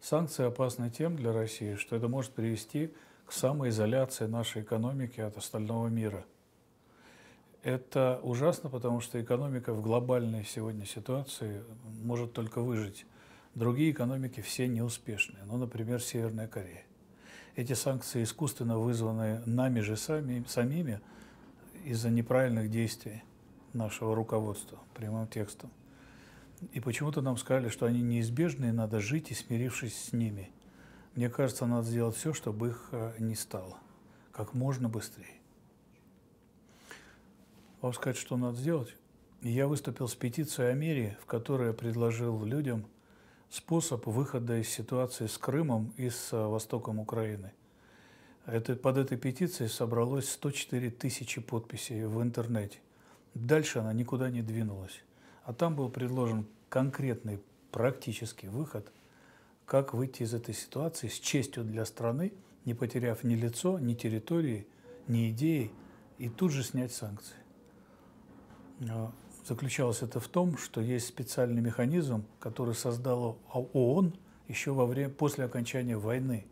Санкции опасны тем для России, что это может привести к самоизоляции нашей экономики от остального мира. Это ужасно, потому что экономика в глобальной сегодня ситуации может только выжить. Другие экономики все неуспешные, ну, например, Северная Корея. Эти санкции искусственно вызваны нами же сами, самими из-за неправильных действий нашего руководства, прямым текстом. И почему-то нам сказали, что они неизбежны, и надо жить, и смирившись с ними. Мне кажется, надо сделать все, чтобы их э, не стало. Как можно быстрее. Вам сказать, что надо сделать? Я выступил с петицией о мире, в которой я предложил людям способ выхода из ситуации с Крымом и с э, востоком Украины. Это, под этой петицией собралось 104 тысячи подписей в интернете. Дальше она никуда не двинулась. А там был предложен конкретный практический выход, как выйти из этой ситуации с честью для страны, не потеряв ни лицо, ни территории, ни идеи, и тут же снять санкции. А, заключалось это в том, что есть специальный механизм, который создала ООН еще во время, после окончания войны,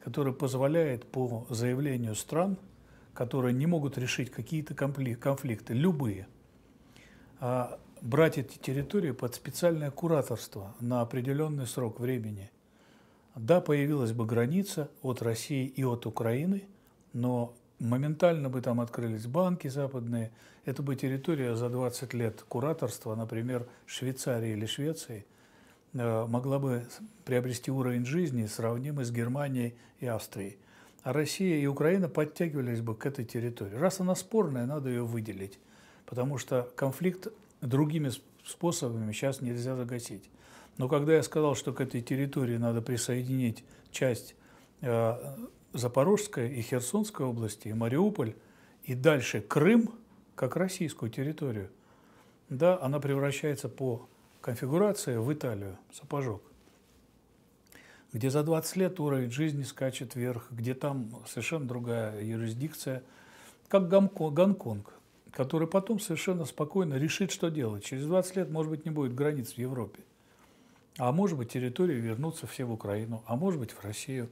который позволяет по заявлению стран, которые не могут решить какие-то конфликты, любые, а, брать эти территории под специальное кураторство на определенный срок времени. Да, появилась бы граница от России и от Украины, но моментально бы там открылись банки западные. Это бы территория за 20 лет кураторства, например, Швейцарии или Швеции, э, могла бы приобрести уровень жизни, сравнимый с Германией и Австрией. А Россия и Украина подтягивались бы к этой территории. Раз она спорная, надо ее выделить, потому что конфликт другими способами сейчас нельзя загасить. Но когда я сказал, что к этой территории надо присоединить часть э, Запорожской и Херсонской области, и Мариуполь, и дальше Крым, как российскую территорию, да, она превращается по конфигурации в Италию, сапожок, где за 20 лет уровень жизни скачет вверх, где там совершенно другая юрисдикция, как Гонконг, который потом совершенно спокойно решит, что делать. Через 20 лет, может быть, не будет границ в Европе. А может быть, территории вернутся все в Украину, а может быть, в Россию,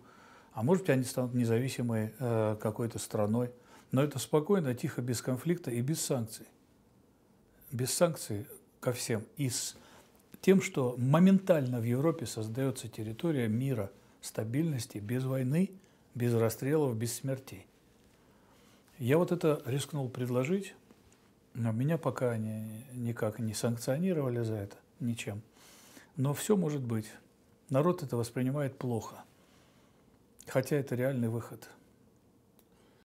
а может быть, они станут независимой э, какой-то страной. Но это спокойно, тихо, без конфликта и без санкций. Без санкций ко всем. И с тем, что моментально в Европе создается территория мира, стабильности, без войны, без расстрелов, без смертей. Я вот это рискнул предложить, но меня пока они никак не санкционировали за это ничем. Но все может быть. Народ это воспринимает плохо. Хотя это реальный выход –